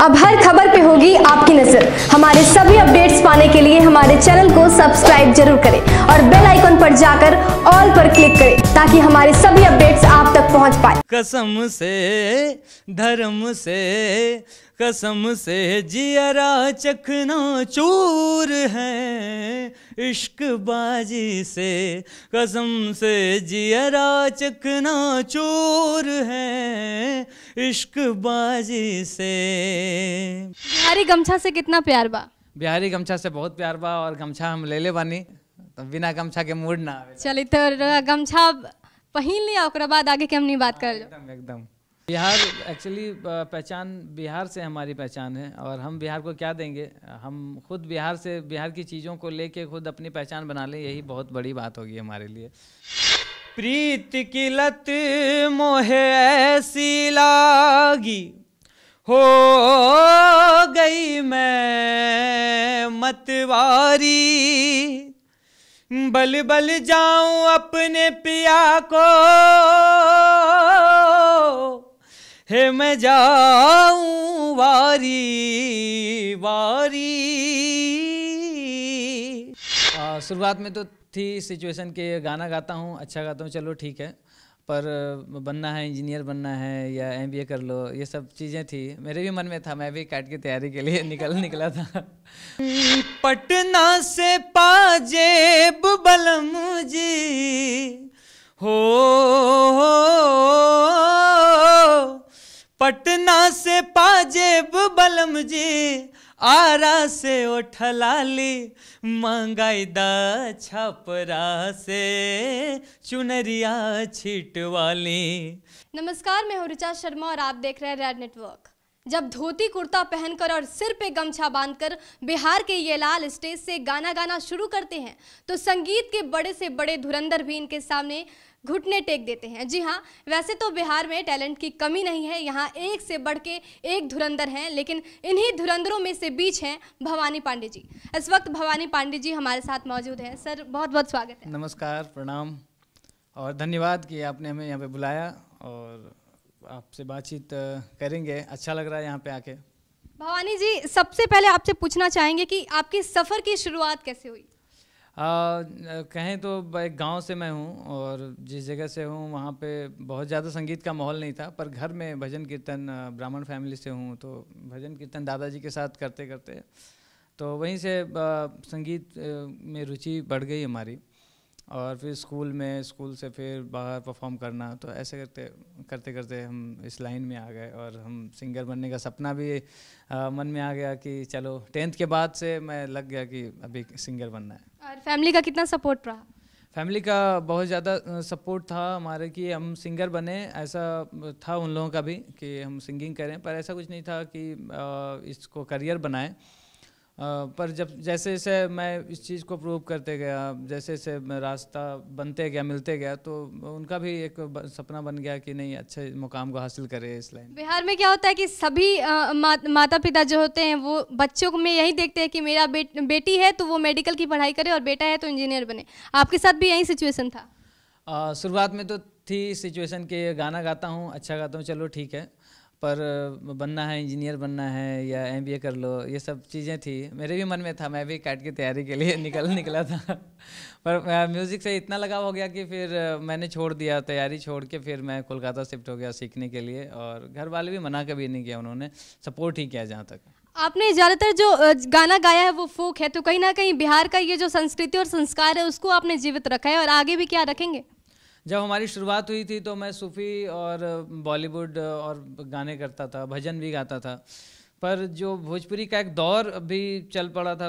अब हर खबर पे होगी आपकी नजर हमारे सभी अपडेट्स पाने के लिए हमारे चैनल को सब्सक्राइब जरूर करें और बेल आइकन पर जाकर ऑल पर क्लिक करें ताकि हमारे सभी अपडेट्स आप तक पहुंच पाए कसम से धर्म से कसम से जियरा चखना चूर है इश्क बाजी से कसम से जियरा चखना चूर है इश्क बाजी से बिहारी गमछा से कितना प्यार बा बिहारी गमछा से बहुत प्यार बा और गमछा हम ले ले बानी तो बिना गमछा के मूड ना चलिए तो गमछा पहन लिया बाद आगे के हम नहीं बात कर हाँ, एकदम एकदम बिहार एक्चुअली पहचान बिहार से हमारी पहचान है और हम बिहार को क्या देंगे हम खुद बिहार से बिहार की चीज़ों को लेके खुद अपनी पहचान बना लें यही बहुत बड़ी बात होगी हमारे लिए प्रीत की लत मोहे ऐसी लागी हो गई मैं मतवारी बल बल जाऊं अपने पिया को हे मैं जाऊं वारी वारी शुरुआत में तो थी सिचुएशन के गाना गाता हूँ अच्छा गाता हूँ चलो ठीक है पर बनना है इंजीनियर बनना है या एम कर लो ये सब चीज़ें थी मेरे भी मन में था मैं भी कैट की तैयारी के लिए निकल निकला था पटना से पाजेब बलम जी हो, हो, हो, हो पटना से पाजेब बलम जी आरा से ओठलाली मंगाई द छपरा से चुनरिया छिटवाली नमस्कार मैं हूँ ऋचा शर्मा और आप देख रहे हैं रेड नेटवर्क जब धोती कुर्ता पहनकर और सिर पे गमछा बांधकर बिहार के ये लाल स्टेज से गाना गाना शुरू करते हैं तो संगीत के बड़े से बड़े धुरंधर भी इनके सामने घुटने टेक देते हैं जी हाँ वैसे तो बिहार में टैलेंट की कमी नहीं है यहाँ एक से बढ़ के एक धुरंधर हैं लेकिन इन्हीं धुरंधरों में से बीच हैं भवानी पांडे जी इस वक्त भवानी पांडे जी हमारे साथ मौजूद हैं सर बहुत बहुत स्वागत है नमस्कार प्रणाम और धन्यवाद कि आपने हमें यहाँ पे बुलाया और आपसे बातचीत करेंगे अच्छा लग रहा है यहाँ पे आके भवानी जी सबसे पहले आपसे पूछना चाहेंगे कि आपके सफ़र की शुरुआत कैसे हुई आ, कहें तो एक गांव से मैं हूँ और जिस जगह से हूँ वहाँ पे बहुत ज़्यादा संगीत का माहौल नहीं था पर घर में भजन कीर्तन ब्राह्मण फैमिली से हूँ तो भजन कीर्तन दादाजी के साथ करते करते तो वहीं से संगीत में रुचि बढ़ गई हमारी और फिर स्कूल में स्कूल से फिर बाहर परफॉर्म करना तो ऐसे करते करते करते हम इस लाइन में आ गए और हम सिंगर बनने का सपना भी आ, मन में आ गया कि चलो टेंथ के बाद से मैं लग गया कि अभी सिंगर बनना है और फैमिली का कितना सपोर्ट रहा फैमिली का बहुत ज़्यादा सपोर्ट था हमारे कि हम सिंगर बने ऐसा था उन लोगों का भी कि हम सिंगिंग करें पर ऐसा कुछ नहीं था कि आ, इसको करियर बनाएं पर जब जैसे जैसे मैं इस चीज़ को प्रूव करते गया जैसे जैसे रास्ता बनते गया मिलते गया तो उनका भी एक सपना बन गया कि नहीं अच्छे मुकाम को हासिल करें इस लाइन बिहार में क्या होता है कि सभी आ, मा, माता पिता जो होते हैं वो बच्चों को में यही देखते हैं कि मेरा बेट, बेटी है तो वो मेडिकल की पढ़ाई करे और बेटा है तो इंजीनियर बने आपके साथ भी यही सिचुएसन था शुरुआत में तो थी सिचुएसन के गाना गाता हूँ अच्छा गाता हूँ चलो ठीक है पर बनना है इंजीनियर बनना है या एम कर लो ये सब चीज़ें थी मेरे भी मन में था मैं भी कैट की तैयारी के लिए निकल निकला था पर म्यूज़िक से इतना लगाव हो गया कि फिर मैंने छोड़ दिया तैयारी छोड़ के फिर मैं कोलकाता शिफ्ट हो गया सीखने के लिए और घर वाले भी मना कभी नहीं किया उन्होंने सपोर्ट ही किया जहाँ तक आपने ज़्यादातर जो गाना गाया है वो फोक है तो कहीं ना कहीं बिहार का ये जो संस्कृति और संस्कार है उसको आपने जीवित रखा है और आगे भी क्या रखेंगे जब हमारी शुरुआत हुई थी तो मैं सूफ़ी और बॉलीवुड और गाने करता था भजन भी गाता था पर जो भोजपुरी का एक दौर भी चल पड़ा था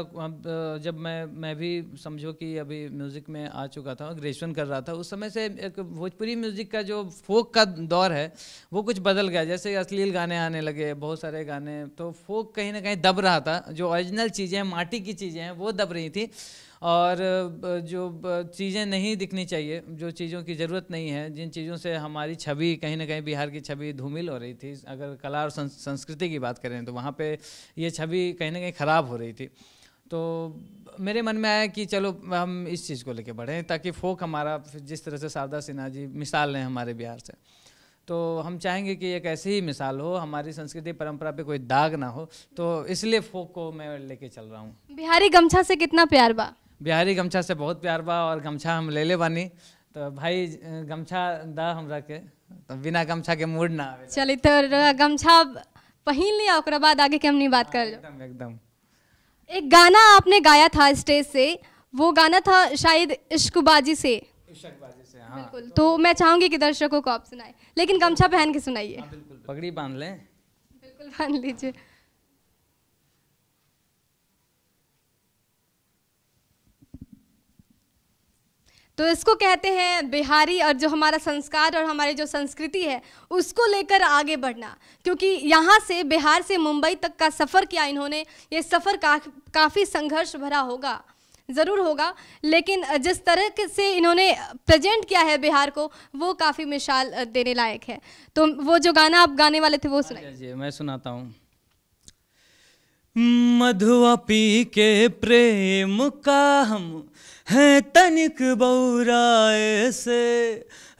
जब मैं मैं भी समझो कि अभी म्यूज़िक में आ चुका था ग्रेजुएशन कर रहा था उस समय से एक भोजपुरी म्यूज़िक का जो फोक का दौर है वो कुछ बदल गया जैसे अश्लील गाने आने लगे बहुत सारे गाने तो फोक कहीं ना कहीं दब रहा था जो ओरिजिनल चीज़ें हैं माटी की चीज़ें हैं वो दब रही थी और जो चीज़ें नहीं दिखनी चाहिए जो चीज़ों की ज़रूरत नहीं है जिन चीज़ों से हमारी छवि कहीं ना कहीं बिहार की छवि धूमिल हो रही थी अगर कला और संस्कृति की बात करें तो वहाँ पर ये छवि कहीं ना कहीं ख़राब हो रही थी तो मेरे मन में आया कि चलो हम इस चीज़ को लेके बढ़ें ताकि फोक हमारा जिस तरह से शारदा सिन्हा जी मिसाल हैं हमारे बिहार से तो हम चाहेंगे कि एक ऐसी ही मिसाल हो हमारी संस्कृति परंपरा पे कोई दाग ना हो तो इसलिए फोक को मैं लेके चल रहा हूँ बिहारी गमछा से कितना प्यार बा बिहारी गमछा से बहुत प्यार बा और गमछा हम ले ले बानी तो भाई गमछा दा हमरा के तो बिना गमछा के मूड ना आवे चलिए तो गमछा पहन लिया ओकरा बाद आगे के हमनी बात कर एकदम एकदम एक गाना आपने गाया था स्टेज से वो गाना था शायद इश्कबाजी से इश्कबाजी से हां बिल्कुल तो, तो मैं चाहूंगी कि दर्शकों को आप सुनाएं लेकिन गमछा पहन के सुनाइए हाँ, बिल्कुल पगड़ी बांध लें बिल्कुल बांध लीजिए तो इसको कहते हैं बिहारी और जो हमारा संस्कार और हमारी जो संस्कृति है उसको लेकर आगे बढ़ना क्योंकि यहाँ से बिहार से मुंबई तक का सफ़र किया इन्होंने ये सफ़र का, काफ़ी संघर्ष भरा होगा ज़रूर होगा लेकिन जिस तरह से इन्होंने प्रेजेंट किया है बिहार को वो काफ़ी मिसाल देने लायक है तो वो जो गाना आप गाने वाले थे वो हाँ सुनाइए मैं सुनाता हूँ मधुआ पी के प्रेम का हम हैं तनिक बौराए से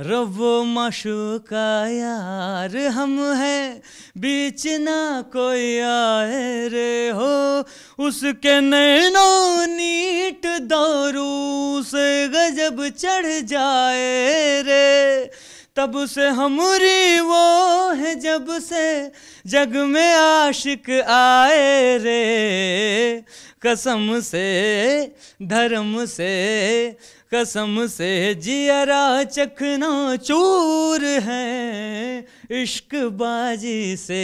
रब मशूका यार हम हैं बीच ना कोई आए रे हो उसके नैनो नीट दारू से गजब चढ़ जाए रे तब से हमरी वो है जब से जग में आशिक आए रे कसम से धर्म से कसम से जियरा चखना चूर है इश्क बाजी से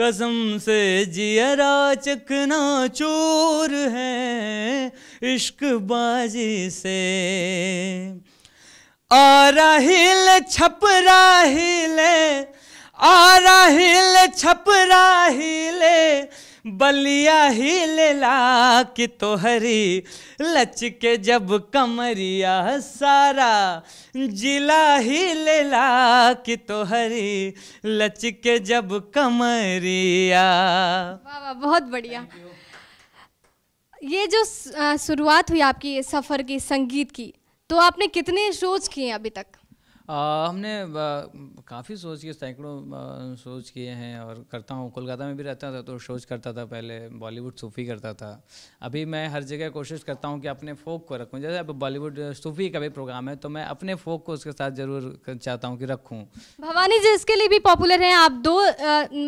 कसम से जियरा चखना चूर है इश्क बाजी से आरा हिल छपरा हिले आरा हिल छपरा हिले बलिया हिले ला कि तोहरी लचके जब कमरिया सारा जिला हिले ला कि तोहरी लचके जब कमरिया वाह बहुत बढ़िया ये जो शुरुआत हुई आपकी सफ़र की संगीत की तो आपने कितने शोज किए अभी तक आ, हमने काफ़ी सोच किए सैकड़ों सोच किए हैं और करता हूँ कोलकाता में भी रहता था तो शोज करता था पहले बॉलीवुड सूफ़ी करता था अभी मैं हर जगह कोशिश करता हूँ कि अपने फोक को रखूँ जैसे अब बॉलीवुड सूफ़ी का भी प्रोग्राम है तो मैं अपने फोक को उसके साथ ज़रूर चाहता हूँ कि रखूँ भवानी जी इसके लिए भी पॉपुलर हैं आप दो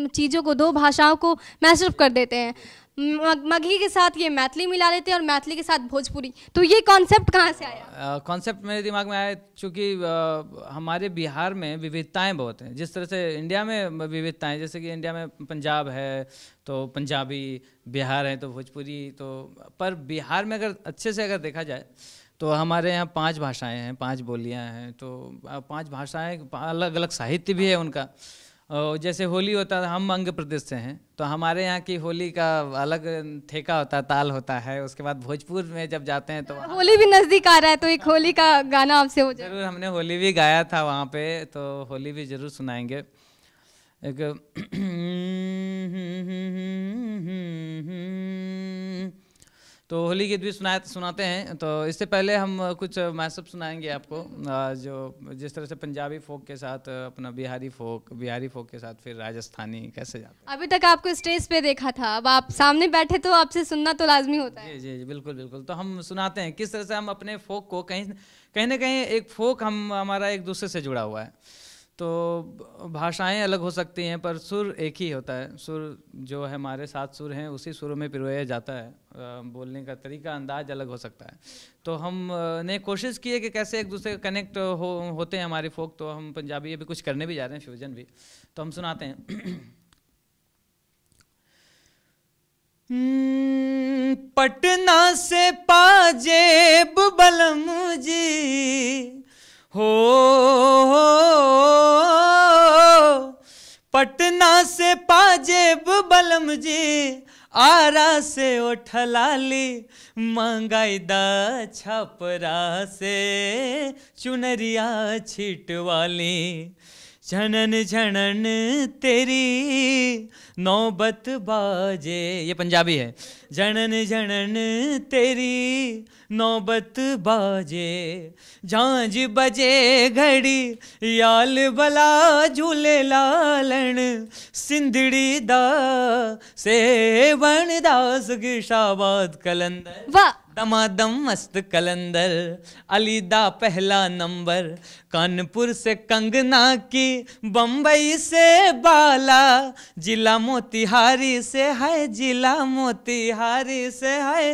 चीज़ों को दो भाषाओं को मैसअप कर देते हैं मगही के साथ ये मैथिली मिला लेते हैं और मैथिली के साथ भोजपुरी तो ये कॉन्सेप्ट कहाँ से आया कॉन्सेप्ट मेरे दिमाग में आया चूँकि हमारे बिहार में विविधताएं बहुत हैं जिस तरह से इंडिया में विविधताएं जैसे कि इंडिया में पंजाब है तो पंजाबी बिहार है तो भोजपुरी तो पर बिहार में अगर अच्छे से अगर देखा जाए तो हमारे यहाँ पाँच भाषाएँ हैं पाँच बोलियाँ हैं तो पाँच भाषाएँ अलग अलग साहित्य भी है उनका जैसे होली होता है हम मंग प्रदेश से हैं तो हमारे यहाँ की होली का अलग ठेका होता है ताल होता है उसके बाद भोजपुर में जब जाते हैं तो होली भी नज़दीक आ रहा है तो एक हाँ। होली का गाना आपसे हो जरूर हमने होली भी गाया था वहाँ पे तो होली भी जरूर सुनाएंगे एक हम्म, हम्म, हम्म, तो होली गीत भी सुनाए सुनाते हैं तो इससे पहले हम कुछ मैसअप सुनाएंगे आपको जो जिस तरह से पंजाबी फोक के साथ अपना बिहारी फोक बिहारी फोक के साथ फिर राजस्थानी कैसे जाते अभी तक आपको स्टेज पे देखा था अब आप सामने बैठे तो आपसे सुनना तो लाजमी होता है जी, जी बिल्कुल बिल्कुल तो हम सुनाते हैं किस तरह से हम अपने फोक को कहीं कहीं ना कहीं एक फोक हम हमारा एक दूसरे से जुड़ा हुआ है तो भाषाएं अलग हो सकती हैं पर सुर एक ही होता है सुर जो है हमारे सात सुर हैं उसी सुर में पिरोया जाता है बोलने का तरीका अंदाज अलग हो सकता है तो हम ने कोशिश की है कि कैसे एक दूसरे कनेक्ट हो होते हैं हमारे फोक तो हम पंजाबी अभी कुछ करने भी जा रहे हैं फ्यूजन भी तो हम सुनाते हैं हम्म, पटना से पाजेब बलम जी हो पटना से पाजेब बलम जी आरा से ओठलाली मंगाई द छपरा से चुनरिया छिटवाली झनन झनन तेरी नौबत बाजे ये पंजाबी है झनन झनन तेरी नौबत बाजे झांझ बजे घड़ी याल बला झूले लालन सिंधड़ी दा से बन दास की शाबाद कलंदर वाह दमादम मस्त कलंदर अलीदा पहला नंबर कानपुर से कंगना की बम्बई से बाला जिला मोतिहारी से है जिला मोतिहारी से है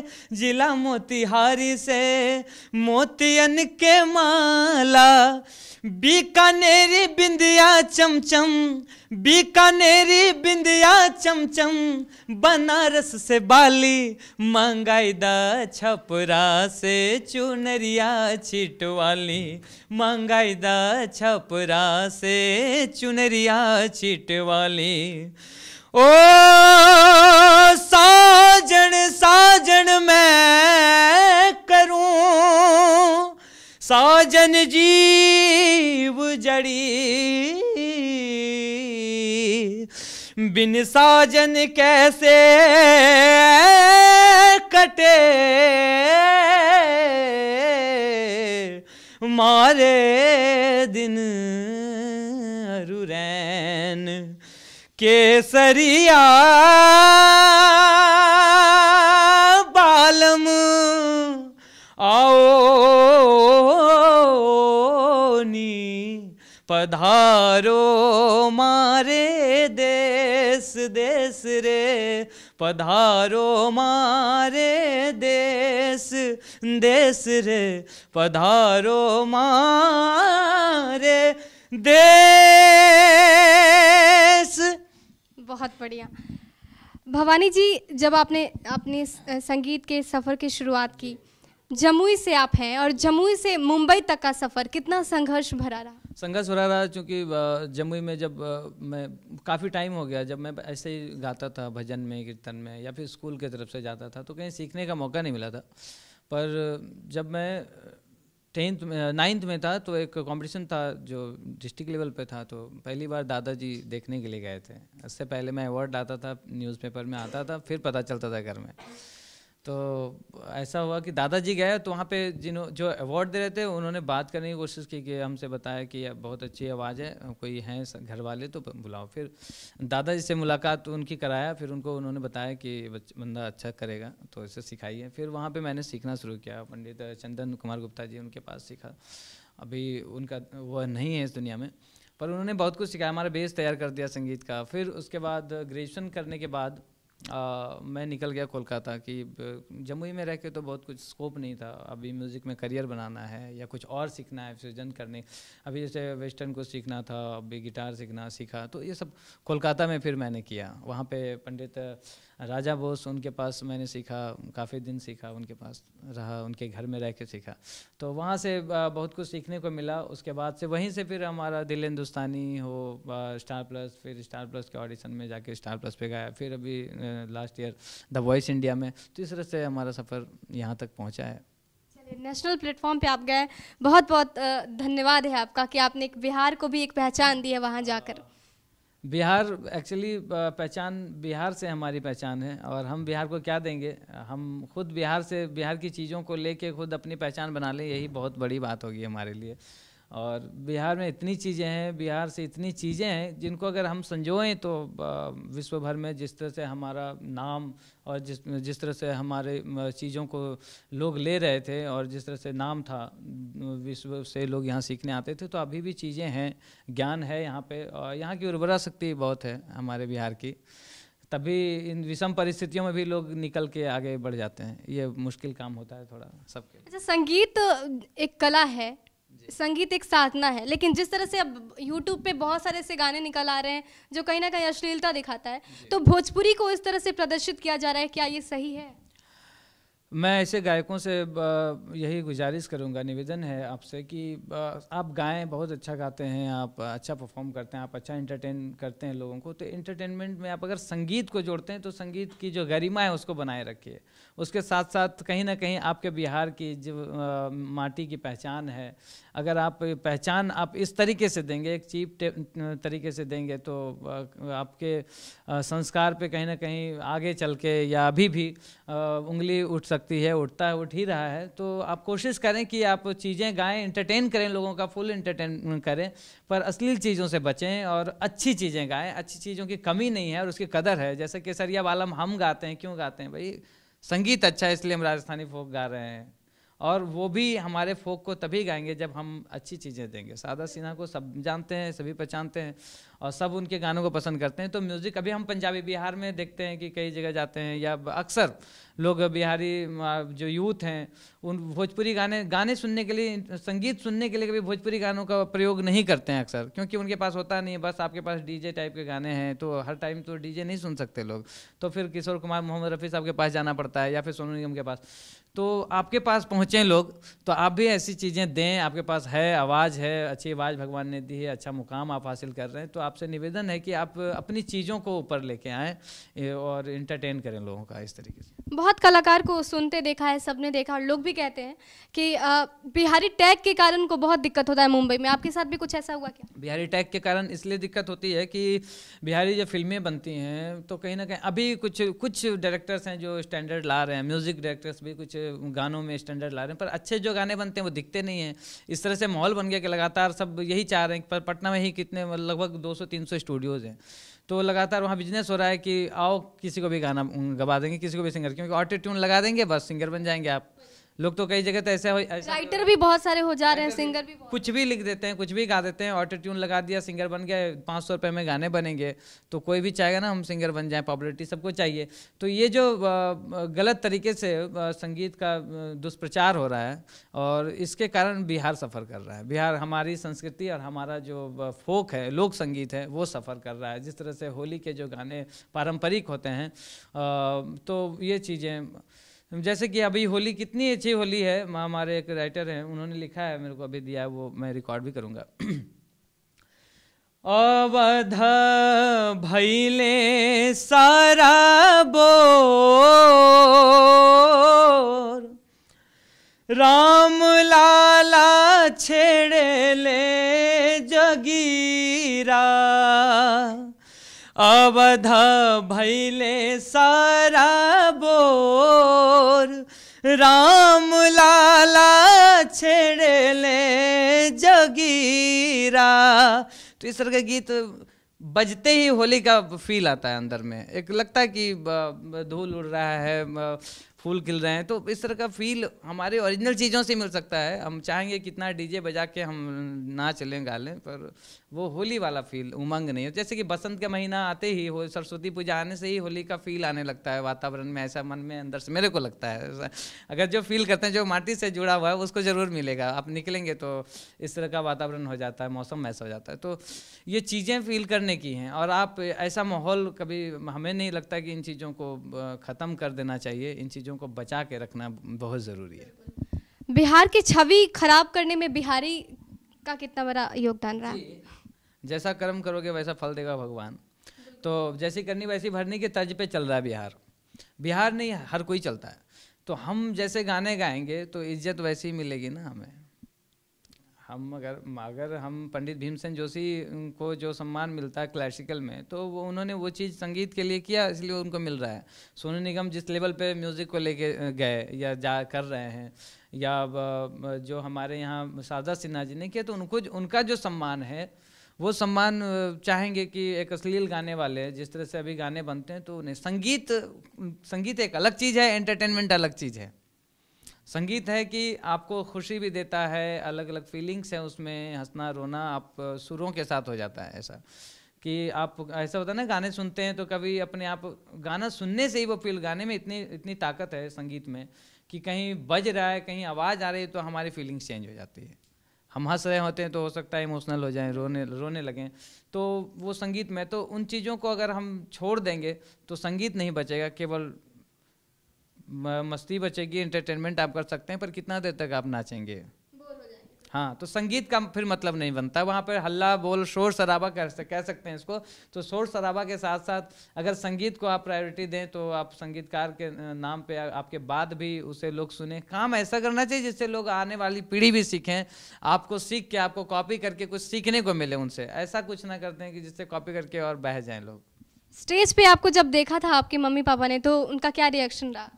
जिला मोतिहारी से मोतियन के माला बीकानेरी बिंदिया चमचम बीकानेरी बिंदिया चमचम बनारस से बाली मंगाईदा छपरा से चुनरिया छिटवाली मंगाईदा छपरा से चुनरिया छिटवाली ओ साजन साजन मैं करूं साजन जी जीव जड़ी बिन साजन कैसे कटे मारे दिन अरुरैन केसरिया बालम आओ पधारो मारे देश देश रे पधारो मारे देश देश रे पधारो मारे देश बहुत बढ़िया भवानी जी जब आपने अपने संगीत के सफ़र की शुरुआत की जमुई से आप हैं और जमुई से मुंबई तक का सफ़र कितना संघर्ष भरा रहा संघर्ष भरा रहा क्योंकि जमुई में जब मैं काफ़ी टाइम हो गया जब मैं ऐसे ही गाता था भजन में कीर्तन में या फिर स्कूल की तरफ से जाता था तो कहीं सीखने का मौका नहीं मिला था पर जब मैं टेंथ में नाइन्थ में था तो एक कंपटीशन था जो डिस्ट्रिक्ट लेवल पे था तो पहली बार दादाजी देखने के लिए गए थे उससे पहले मैं अवार्ड लाता था न्यूज़पेपर में आता था फिर पता चलता था घर में तो ऐसा हुआ कि दादाजी गए तो वहाँ पे जिन्हों जो अवार्ड दे रहे थे उन्होंने बात करने की कोशिश की कि हमसे बताया कि बहुत अच्छी आवाज़ है कोई हैं घर वाले तो बुलाओ फिर दादाजी से मुलाकात उनकी कराया फिर उनको उन्होंने बताया कि बंदा अच्छा करेगा तो इसे सिखाइए फिर वहाँ पर मैंने सीखना शुरू किया पंडित चंदन कुमार गुप्ता जी उनके पास सीखा अभी उनका वह नहीं है इस दुनिया में पर उन्होंने बहुत कुछ सिखाया हमारा बेस तैयार कर दिया संगीत का फिर उसके बाद ग्रेजुएशन करने के बाद आ, मैं निकल गया कोलकाता कि जम्मू में रह के तो बहुत कुछ स्कोप नहीं था अभी म्यूज़िक में करियर बनाना है या कुछ और सीखना है सृजन करने अभी जैसे वेस्टर्न को सीखना था अभी गिटार सीखना सीखा तो ये सब कोलकाता में फिर मैंने किया वहाँ पे पंडित राजा बोस उनके पास मैंने सीखा काफ़ी दिन सीखा उनके पास रहा उनके घर में रह के सीखा तो वहाँ से बहुत कुछ सीखने को मिला उसके बाद से वहीं से फिर हमारा दिल हिंदुस्तानी हो स्टार प्लस फिर स्टार प्लस के ऑडिशन में जाके स्टार प्लस पे गया फिर अभी last year the Voice India में तो इस तरह से हमारा सफ़र यहाँ तक पहुँचा है नेशनल प्लेटफॉर्म पे आप गए बहुत बहुत धन्यवाद है आपका कि आपने एक बिहार को भी एक पहचान दी है वहाँ जाकर बिहार एक्चुअली पहचान बिहार से हमारी पहचान है और हम बिहार को क्या देंगे हम खुद बिहार से बिहार की चीज़ों को लेके खुद अपनी पहचान बना लें यही बहुत बड़ी बात होगी हमारे लिए और बिहार में इतनी चीज़ें हैं बिहार से इतनी चीज़ें हैं जिनको अगर हम संजोएं तो विश्व भर में जिस तरह से हमारा नाम और जिस जिस तरह से हमारे चीज़ों को लोग ले रहे थे और जिस तरह से नाम था विश्व से लोग यहाँ सीखने आते थे तो अभी भी चीज़ें हैं ज्ञान है यहाँ पे और यहाँ की उर्वरा शक्ति बहुत है हमारे बिहार की तभी इन विषम परिस्थितियों में भी लोग निकल के आगे बढ़ जाते हैं ये मुश्किल काम होता है थोड़ा सबके अच्छा संगीत एक कला है संगीत एक साधना है लेकिन जिस तरह से अब यूट्यूब पे बहुत सारे ऐसे गाने निकल आ रहे हैं जो कहीं ना कहीं अश्लीलता दिखाता है तो भोजपुरी को इस तरह से प्रदर्शित किया जा रहा है क्या ये सही है मैं ऐसे गायकों से यही गुजारिश करूंगा निवेदन है आपसे कि आप गाएं बहुत अच्छा गाते हैं आप अच्छा परफॉर्म करते हैं आप अच्छा इंटरटेन करते हैं लोगों को तो इंटरटेनमेंट में आप अगर संगीत को जोड़ते हैं तो संगीत की जो गरिमा है उसको बनाए रखिए उसके साथ साथ कहीं ना कहीं आपके बिहार की जो माटी की पहचान है अगर आप पहचान आप इस तरीके से देंगे एक चीप तरीके से देंगे तो आपके संस्कार पे कहीं ना कहीं आगे चल के या अभी भी उंगली उठ सकती है उठता है उठ ही रहा है तो आप कोशिश करें कि आप चीज़ें गाएं इंटरटेन करें लोगों का फुल इंटरटेन करें पर अश्लील चीज़ों से बचें और अच्छी चीज़ें गाएं अच्छी चीज़ों की कमी नहीं है और उसकी कदर है जैसे केसरिया वालम हम गाते हैं क्यों गाते हैं भाई संगीत अच्छा है इसलिए हम राजस्थानी फोक गा रहे हैं और वो भी हमारे फोक को तभी गाएंगे जब हम अच्छी चीज़ें देंगे सादा सिन्हा को सब जानते हैं सभी पहचानते हैं और सब उनके गानों को पसंद करते हैं तो म्यूज़िक अभी हम पंजाबी बिहार में देखते हैं कि कई जगह जाते हैं या अक्सर लोग बिहारी जो यूथ हैं उन भोजपुरी गाने गाने सुनने के लिए संगीत सुनने के लिए कभी भोजपुरी गानों का प्रयोग नहीं करते हैं अक्सर क्योंकि उनके पास होता नहीं है बस आपके पास डीजे टाइप के गाने हैं तो हर टाइम तो डीजे नहीं सुन सकते लोग तो फिर किशोर कुमार मोहम्मद रफ़ी साहब के पास जाना पड़ता है या फिर सोनू निगम के पास तो आपके पास पहुँचें लोग तो आप भी ऐसी चीज़ें दें आपके पास है आवाज़ है अच्छी आवाज़ भगवान ने दी है अच्छा मुकाम आप हासिल कर रहे हैं तो आप आपसे निवेदन है कि आप अपनी चीज़ों को ऊपर लेके आए और इंटरटेन करें लोगों का इस तरीके से बहुत कलाकार को सुनते देखा है सबने देखा और लोग भी कहते हैं कि बिहारी टैग के कारण को बहुत दिक्कत होता है मुंबई में आपके साथ भी कुछ ऐसा हुआ क्या बिहारी टैग के कारण इसलिए दिक्कत होती है कि बिहारी जो फिल्में बनती हैं तो कहीं ना कहीं अभी कुछ कुछ डायरेक्टर्स हैं जो स्टैंडर्ड ला रहे हैं म्यूज़िक डायरेक्टर्स भी कुछ गानों में स्टैंडर्ड ला रहे हैं पर अच्छे जो गाने बनते हैं वो दिखते नहीं हैं इस तरह से माहौल बन गया कि लगातार सब यही चाह रहे हैं पर पटना में ही कितने मतलब लगभग दो 200 300 स्टूडियोज़ हैं तो लगातार वहाँ बिजनेस हो रहा है कि आओ किसी को भी गाना गवा देंगे किसी को भी सिंगर क्योंकि ऑटो ट्यून लगा देंगे बस सिंगर बन जाएंगे आप लोग तो कई जगह तो ऐसे राइटर भी बहुत सारे हो जा रहे हैं सिंगर भी कुछ भी लिख देते हैं कुछ भी गा देते हैं ऑटो ट्यून लगा दिया सिंगर बन गया पाँच सौ रुपये में गाने बनेंगे तो कोई भी चाहेगा ना हम सिंगर बन जाएं पॉपुलरिटी सबको चाहिए तो ये जो गलत तरीके से संगीत का दुष्प्रचार हो रहा है और इसके कारण बिहार सफ़र कर रहा है बिहार हमारी संस्कृति और हमारा जो फोक है लोक संगीत है वो सफ़र कर रहा है जिस तरह से होली के जो गाने पारंपरिक होते हैं तो ये चीज़ें जैसे कि अभी होली कितनी अच्छी होली है हमारे एक राइटर हैं उन्होंने लिखा है मेरे को अभी दिया है वो मैं रिकॉर्ड भी करूँगा अवध भैले सारा बो राम लाला छेड़े ले जगीरा अवध भैले सारा बोर राम लाला छेड़े ले जगीरा तो इस तरह के गीत बजते ही होली का फील आता है अंदर में एक लगता है कि धूल उड़ रहा है फूल खिल रहे हैं तो इस तरह का फील हमारे ओरिजिनल चीज़ों से मिल सकता है हम चाहेंगे कितना डीजे बजा के हम नाच लें गा लें पर वो होली वाला फील उमंग नहीं है जैसे कि बसंत का महीना आते ही हो सरस्वती पूजा आने से ही होली का फील आने लगता है वातावरण में ऐसा मन में अंदर से मेरे को लगता है अगर जो फील करते हैं जो माटी से जुड़ा हुआ है उसको ज़रूर मिलेगा आप निकलेंगे तो इस तरह का वातावरण हो जाता है मौसम ऐसा हो जाता है तो ये चीज़ें फील करने की हैं और आप ऐसा माहौल कभी हमें नहीं लगता कि इन चीज़ों को ख़त्म कर देना चाहिए इन चीज़ों चीज़ों को बचा के रखना बहुत ज़रूरी है बिहार की छवि खराब करने में बिहारी का कितना बड़ा योगदान रहा जैसा कर्म करोगे वैसा फल देगा भगवान तो जैसी करनी वैसी भरनी के तर्ज पे चल रहा है बिहार बिहार नहीं हर कोई चलता है तो हम जैसे गाने गाएंगे तो इज्जत वैसी ही मिलेगी ना हमें हम अगर अगर हम पंडित भीमसेन जोशी को जो सम्मान मिलता है क्लासिकल में तो वो उन्होंने वो चीज़ संगीत के लिए किया इसलिए उनको मिल रहा है सोनू निगम जिस लेवल पे म्यूज़िक को लेके गए या जा कर रहे हैं या जो हमारे यहाँ शारदा सिन्हा जी ने किया तो उनको उनका जो सम्मान है वो सम्मान चाहेंगे कि एक अश्लील गाने वाले जिस तरह से अभी गाने बनते हैं तो उन्हें संगीत संगीत एक अलग चीज़ है एंटरटेनमेंट अलग चीज़ है संगीत है कि आपको खुशी भी देता है अलग अलग फीलिंग्स हैं उसमें हंसना रोना आप सुरों के साथ हो जाता है ऐसा कि आप ऐसा होता है ना गाने सुनते हैं तो कभी अपने आप गाना सुनने से ही वो फील गाने में इतनी इतनी ताकत है संगीत में कि कहीं बज रहा है कहीं आवाज़ आ रही है तो हमारी फीलिंग्स चेंज हो जाती है हम हंस रहे होते हैं तो हो सकता है इमोशनल हो जाए रोने रोने लगें तो वो संगीत में तो उन चीज़ों को अगर हम छोड़ देंगे तो संगीत नहीं बचेगा केवल मस्ती बचेगी एंटरटेनमेंट आप कर सकते हैं पर कितना देर तक आप नाचेंगे हाँ तो संगीत का फिर मतलब नहीं बनता वहाँ पर हल्ला बोल शोर शराबा कर कह सकते हैं इसको तो शोर शराबा के साथ साथ अगर संगीत को आप प्रायोरिटी दें तो आप संगीतकार के नाम पे आपके बाद भी उसे लोग सुने काम ऐसा करना चाहिए जिससे लोग आने वाली पीढ़ी भी सीखें आपको सीख के आपको कॉपी करके कुछ सीखने को मिले उनसे ऐसा कुछ ना करते हैं कि जिससे कॉपी करके और बह जाए लोग स्टेज पे आपको जब देखा था आपके मम्मी पापा ने तो उनका क्या रिएक्शन रहा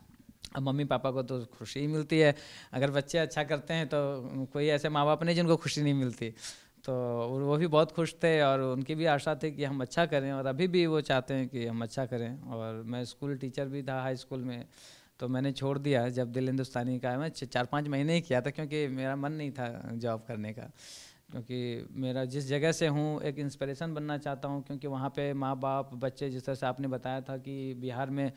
अब मम्मी पापा को तो खुशी ही मिलती है अगर बच्चे अच्छा करते हैं तो कोई ऐसे माँ बाप नहीं जिनको खुशी नहीं मिलती तो वो भी बहुत खुश थे और उनकी भी आशा थी कि हम अच्छा करें और अभी भी वो चाहते हैं कि हम अच्छा करें और मैं स्कूल टीचर भी था हाई स्कूल में तो मैंने छोड़ दिया जब दिल हिंदुस्तानी का मैं चार पाँच महीने ही किया था क्योंकि मेरा मन नहीं था जॉब करने का क्योंकि मेरा जिस जगह से हूँ एक इंस्पिरेशन बनना चाहता हूँ क्योंकि वहाँ पे माँ बाप बच्चे जिस तरह से आपने बताया था कि बिहार में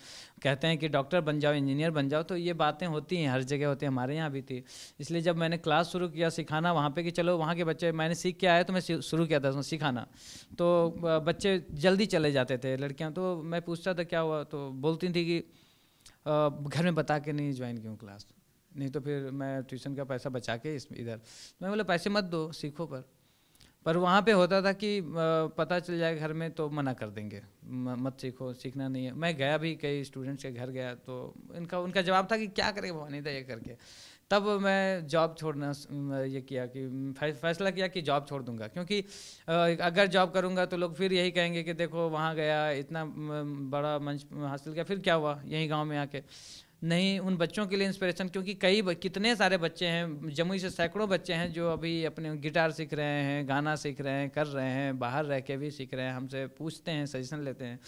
कहते हैं कि डॉक्टर बन जाओ इंजीनियर बन जाओ तो ये बातें होती हैं हर जगह होती हैं हमारे यहाँ भी थी इसलिए जब मैंने क्लास शुरू किया सिखाना वहाँ पे कि चलो वहाँ के बच्चे मैंने सीख के आया तो मैं शुरू किया था उसमें सिखाना तो बच्चे जल्दी चले जाते थे लड़कियाँ तो मैं पूछता था क्या हुआ तो बोलती थी कि घर में बता के नहीं ज्वाइन क्यों क्लास नहीं तो फिर मैं ट्यूशन का पैसा बचा के इस इधर तो मैं बोला पैसे मत दो सीखो पर पर वहाँ पे होता था कि पता चल जाए घर में तो मना कर देंगे मत सीखो सीखना नहीं है मैं गया भी कई स्टूडेंट्स के घर गया तो इनका उनका जवाब था कि क्या करेगा भवानी था ये करके तब मैं जॉब छोड़ना ये किया कि फैसला किया कि जॉब छोड़ दूंगा क्योंकि अगर जॉब करूंगा तो लोग फिर यही कहेंगे कि देखो वहाँ गया इतना बड़ा मंच हासिल किया फिर क्या हुआ यहीं गांव में आके नहीं उन बच्चों के लिए इंस्पिरेशन क्योंकि कई कितने सारे बच्चे हैं जमुई से सैकड़ों बच्चे हैं जो अभी अपने गिटार सीख रहे हैं गाना सीख रहे हैं कर रहे हैं बाहर रह के भी सीख रहे हैं हमसे पूछते हैं सजेशन लेते हैं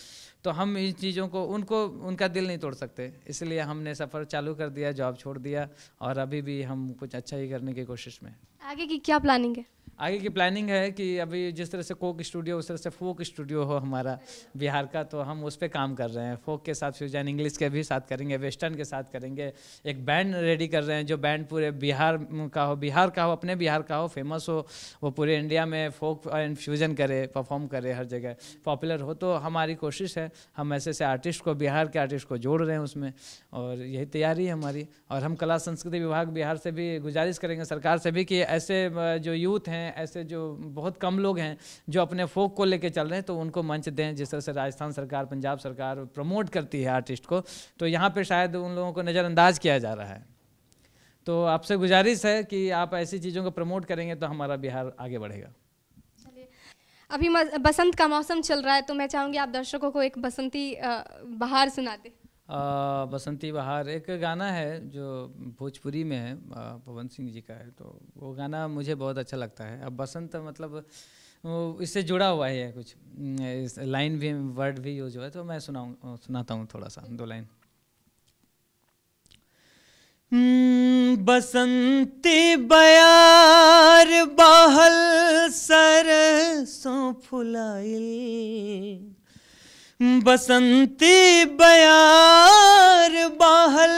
तो हम इन चीज़ों को उनको उनका दिल नहीं तोड़ सकते इसलिए हमने सफ़र चालू कर दिया जॉब छोड़ दिया और अभी भी हम कुछ अच्छा ही करने की कोशिश में आगे की क्या प्लानिंग है आगे की प्लानिंग है कि अभी जिस तरह से कोक स्टूडियो उस तरह से फोक स्टूडियो हो हमारा बिहार का तो हम उस पर काम कर रहे हैं फोक के साथ फ्यूजन इंग्लिश के भी साथ करेंगे वेस्टर्न के साथ करेंगे एक बैंड रेडी कर रहे हैं जो बैंड पूरे बिहार का हो बिहार का हो अपने बिहार का हो फेमस हो वो पूरे इंडिया में फोक एंड फ्यूजन करे परफॉर्म करे हर जगह पॉपुलर हो तो हमारी कोशिश है हम ऐसे ऐसे आर्टिस्ट को बिहार के आर्टिस्ट को जोड़ रहे हैं उसमें और यही तैयारी है हमारी और हम कला संस्कृति विभाग बिहार से भी गुजारिश करेंगे सरकार से भी कि ऐसे जो यूथ हैं हैं ऐसे जो बहुत कम लोग हैं जो अपने फोक को लेके चल रहे हैं तो उनको मंच दें जिस तरह से राजस्थान सरकार पंजाब सरकार प्रमोट करती है आर्टिस्ट को तो यहाँ पर शायद उन लोगों को नज़रअंदाज किया जा रहा है तो आपसे गुजारिश है कि आप ऐसी चीज़ों को प्रमोट करेंगे तो हमारा बिहार आगे बढ़ेगा अभी बसंत का मौसम चल रहा है तो मैं चाहूँगी आप दर्शकों को एक बसंती बहार सुना दें बसंती बहार एक गाना है जो भोजपुरी में है पवन सिंह जी का है तो वो गाना मुझे बहुत अच्छा लगता है अब बसंत मतलब इससे जुड़ा हुआ है कुछ इस लाइन भी वर्ड भी यूज हुआ है तो मैं सुनाऊँ सुनाता हूँ थोड़ा सा दो लाइन बसंती बयार बहल सरसों फुलाई बसंती बयार बाहल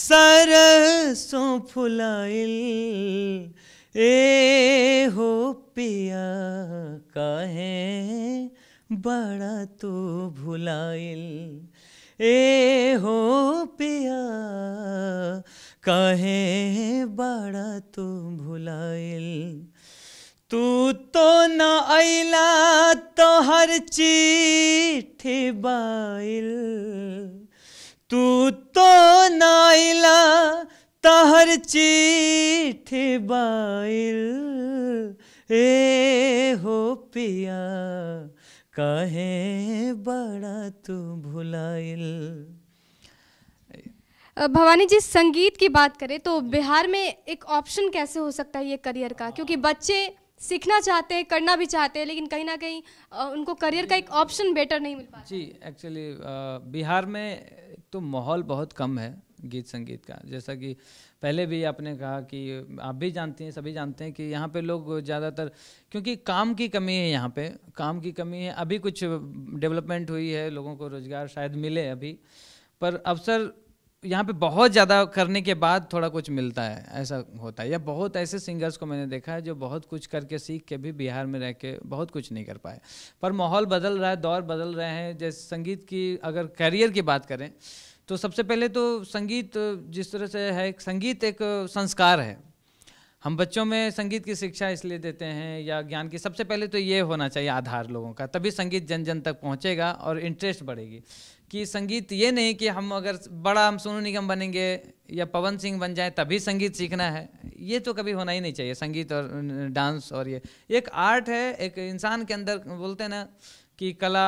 सरसों फुलाइल ए हो पिया कहे बड़ा तो भुलाइल ए हो पिया कहे बड़ा तो भुलाइल तू तो न अला तो हर चिट्ठी बाइल तू तो न अला तो हर चिट्ठी बाइल ए हो पिया कहे बड़ा तू भुलाइल भवानी जी संगीत की बात करें तो बिहार में एक ऑप्शन कैसे हो सकता है ये करियर का क्योंकि बच्चे सीखना चाहते हैं करना भी चाहते हैं लेकिन कहीं ना कहीं उनको करियर का एक ऑप्शन बेटर नहीं मिल पा जी एक्चुअली बिहार में तो माहौल बहुत कम है गीत संगीत का जैसा कि पहले भी आपने कहा कि आप भी जानती हैं सभी जानते हैं कि यहाँ पे लोग ज़्यादातर क्योंकि काम की कमी है यहाँ पे काम की कमी है अभी कुछ डेवलपमेंट हुई है लोगों को रोज़गार शायद मिले अभी पर अवसर यहाँ पे बहुत ज़्यादा करने के बाद थोड़ा कुछ मिलता है ऐसा होता है या बहुत ऐसे सिंगर्स को मैंने देखा है जो बहुत कुछ करके सीख के भी बिहार में रह के बहुत कुछ नहीं कर पाए पर माहौल बदल रहा है दौर बदल रहे हैं जैसे संगीत की अगर करियर की बात करें तो सबसे पहले तो संगीत जिस तरह से है संगीत एक संस्कार है हम बच्चों में संगीत की शिक्षा इसलिए देते हैं या ज्ञान की सबसे पहले तो ये होना चाहिए आधार लोगों का तभी संगीत जन जन तक पहुँचेगा और इंटरेस्ट बढ़ेगी कि संगीत ये नहीं कि हम अगर बड़ा हम सोनू निगम बनेंगे या पवन सिंह बन जाए तभी संगीत सीखना है ये तो कभी होना ही नहीं चाहिए संगीत और डांस और ये एक आर्ट है एक इंसान के अंदर बोलते हैं ना कि कला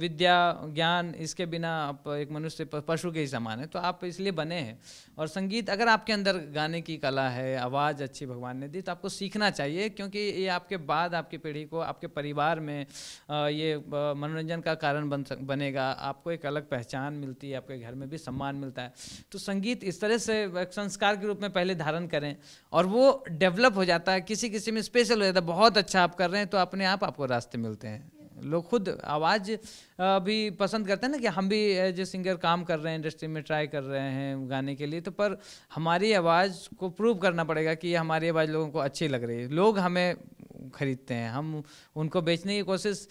विद्या ज्ञान इसके बिना आप एक मनुष्य पशु के ही समान है तो आप इसलिए बने हैं और संगीत अगर आपके अंदर गाने की कला है आवाज़ अच्छी भगवान ने दी तो आपको सीखना चाहिए क्योंकि ये आपके बाद आपकी पीढ़ी को आपके परिवार में ये मनोरंजन का कारण बन सक, बनेगा आपको एक अलग पहचान मिलती है आपके घर में भी सम्मान मिलता है तो संगीत इस तरह से एक संस्कार के रूप में पहले धारण करें और वो डेवलप हो जाता है किसी किसी में स्पेशल हो जाता है बहुत अच्छा आप कर रहे हैं तो अपने आप आपको रास्ते मिलते हैं लोग खुद आवाज़ भी पसंद करते हैं ना कि हम भी एज ए सिंगर काम कर रहे हैं इंडस्ट्री में ट्राई कर रहे हैं गाने के लिए तो पर हमारी आवाज़ को प्रूव करना पड़ेगा कि हमारी आवाज़ लोगों को अच्छी लग रही है लोग हमें खरीदते हैं हम उनको बेचने की कोशिश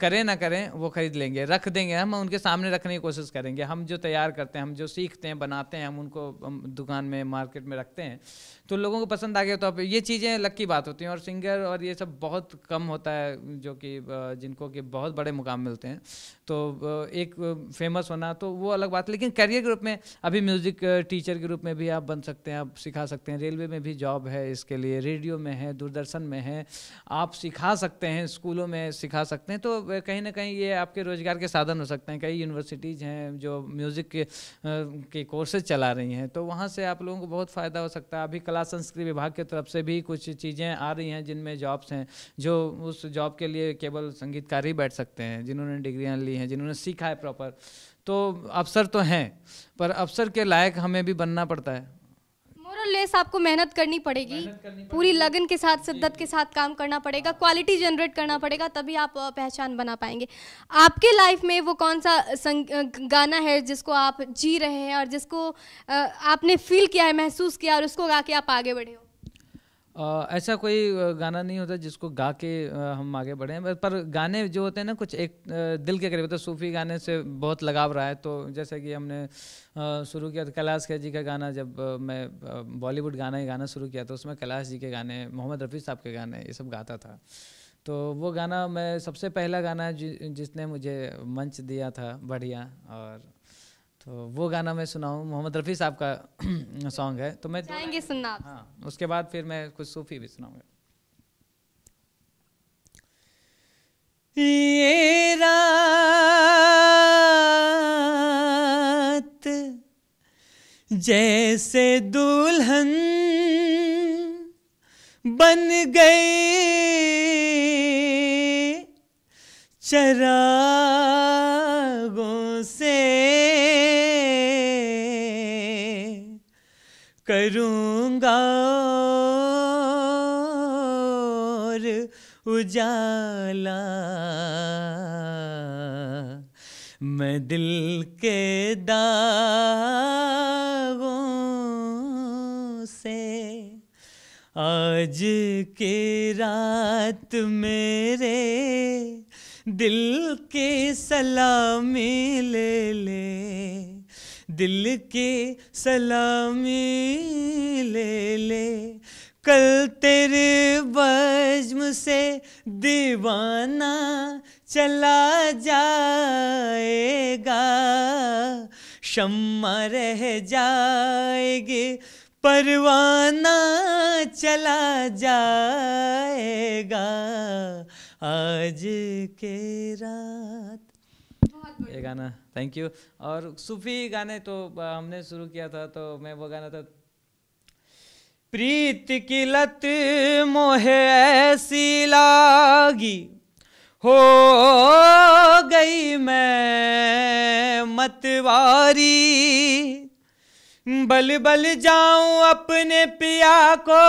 करें ना करें वो खरीद लेंगे रख देंगे हम उनके सामने रखने की कोशिश करेंगे हम जो तैयार करते हैं हम जो सीखते हैं बनाते हैं हम उनको दुकान में मार्केट में रखते हैं तो लोगों को पसंद आ गया तो अब ये चीज़ें लक की बात होती हैं और सिंगर और ये सब बहुत कम होता है जो कि जिनको कि बहुत बड़े मुकाम मिलते हैं तो एक फेमस होना तो वो अलग बात लेकिन करियर के रूप में अभी म्यूज़िक टीचर के रूप में भी आप बन सकते हैं आप सिखा सकते हैं रेलवे में भी जॉब है इसके लिए रेडियो में है दूरदर्शन में है आप सिखा सकते हैं स्कूलों में सिखा सकते हैं तो कहीं ना कहीं ये आपके रोज़गार के साधन हो सकते हैं कई यूनिवर्सिटीज़ हैं जो म्यूज़िक के, के कोर्सेज चला रही हैं तो वहाँ से आप लोगों को बहुत फ़ायदा हो सकता है अभी कला संस्कृति विभाग की तरफ से भी कुछ चीज़ें आ रही हैं जिनमें जॉब्स हैं जो उस जॉब के लिए केवल संगीतकार ही बैठ सकते हैं जिन्होंने डिग्रियाँ ली हैं जिन्होंने सीखा है प्रॉपर तो अवसर तो हैं पर अवसर के लायक हमें भी बनना पड़ता है लेस आपको मेहनत करनी पड़ेगी पूरी लगन के साथ शिद्दत के साथ काम करना पड़ेगा क्वालिटी हाँ। जनरेट करना पड़ेगा तभी आप पहचान बना पाएंगे आपके लाइफ में वो कौन सा गाना है जिसको आप जी रहे हैं और जिसको आपने फील किया है महसूस किया और उसको गा के आप आगे बढ़े हो ऐसा कोई गाना नहीं होता जिसको गा के हम आगे बढ़े पर गाने जो होते हैं ना कुछ एक दिल के करीब हैं तो सूफ़ी गाने से बहुत लगाव रहा है तो जैसे कि हमने शुरू किया तो कैलाश खेर जी का गाना जब मैं बॉलीवुड गाना ही गाना शुरू किया तो उसमें कैलाश जी के गाने मोहम्मद रफ़ी साहब के गाने ये सब गाता था तो वो गाना मैं सबसे पहला गाना जिसने मुझे मंच दिया था बढ़िया और तो वो गाना मैं सुनाऊँ मोहम्मद रफ़ी साहब का सॉन्ग है तो मैं चाहेंगे सुनना हाँ उसके बाद फिर मैं कुछ सूफी भी सुनाऊँगा ये रात जैसे दुल्हन बन चरा चरागों से करूँगा उजाला मैं दिल के दागों से आज के रात मेरे दिल के सलामी ले ले दिल के सलामी ले ले कल तेरे बज्म से दीवाना चला जाएगा शम्मा रह जाएगी परवाना चला जाएगा आज के रात ये गाना थैंक यू और सूफी गाने तो हमने शुरू किया था तो मैं वो गाना था प्रीत की लत मोहे ऐसी लागी हो गई मैं मतवारी बल बल जाऊं अपने पिया को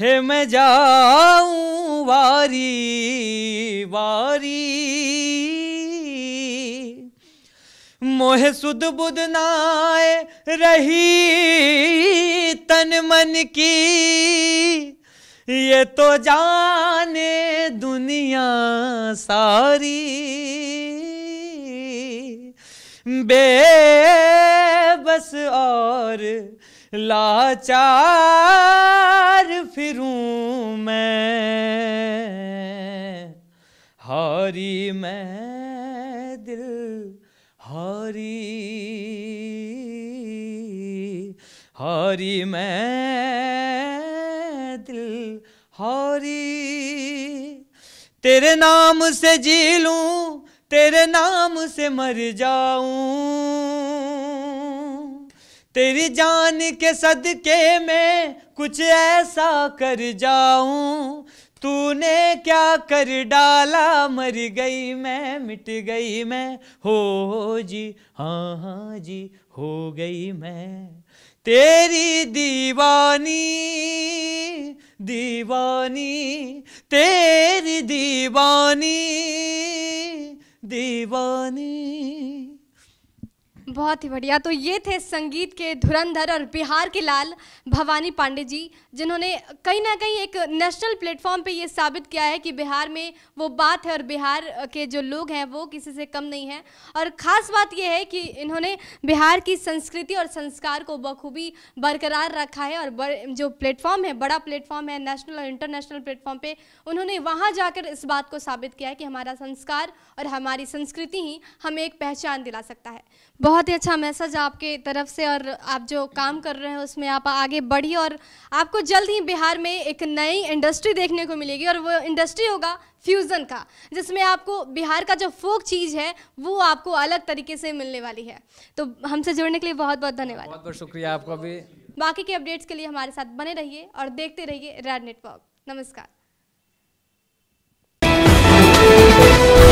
हे मैं जाऊं वारी वारी मोह सुध बुध नाय रही तन मन की ये तो जाने दुनिया सारी बेबस और लाचार फिरूं मैं हारी मैं दिल हारी हारी मैं दिल हारी तेरे नाम से जी लूं तेरे नाम से मर जाऊं तेरी जान के सदके में कुछ ऐसा कर जाऊं तूने क्या कर डाला मर गई मैं मिट गई मैं हो जी हाँ हाँ जी हो गई मैं तेरी दीवानी दीवानी तेरी दीवानी दीवानी बहुत ही बढ़िया तो ये थे संगीत के धुरंधर और बिहार के लाल भवानी पांडे जी जिन्होंने कहीं ना कहीं एक नेशनल प्लेटफॉर्म पे ये साबित किया है कि बिहार में वो बात है और बिहार के जो लोग हैं वो किसी से कम नहीं है और ख़ास बात यह है कि इन्होंने बिहार की संस्कृति और संस्कार को बखूबी बरकरार रखा है और जो प्लेटफॉर्म है बड़ा प्लेटफॉर्म है नेशनल और इंटरनेशनल प्लेटफॉर्म पर उन्होंने वहाँ जाकर इस बात को साबित किया है कि हमारा संस्कार और हमारी संस्कृति ही हमें एक पहचान दिला सकता है बहुत ही अच्छा मैसेज आपके तरफ से और आप जो काम कर रहे हैं उसमें आप आगे बढ़िए और आपको जल्द ही बिहार में एक नई इंडस्ट्री देखने को मिलेगी और वो इंडस्ट्री होगा फ्यूज़न का जिसमें आपको बिहार का जो फोक चीज़ है वो आपको अलग तरीके से मिलने वाली है तो हमसे जुड़ने के लिए बहुत बहुत धन्यवाद बहुत बहुत शुक्रिया आपका भी बाकी के अपडेट्स के लिए हमारे साथ बने रहिए और देखते रहिए रेड नेटवर्क नमस्कार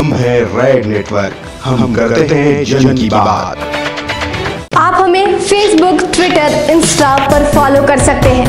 हम हैं रेड नेटवर्क हम करते हैं जन की बात आप हमें फेसबुक ट्विटर इंस्टा पर फॉलो कर सकते हैं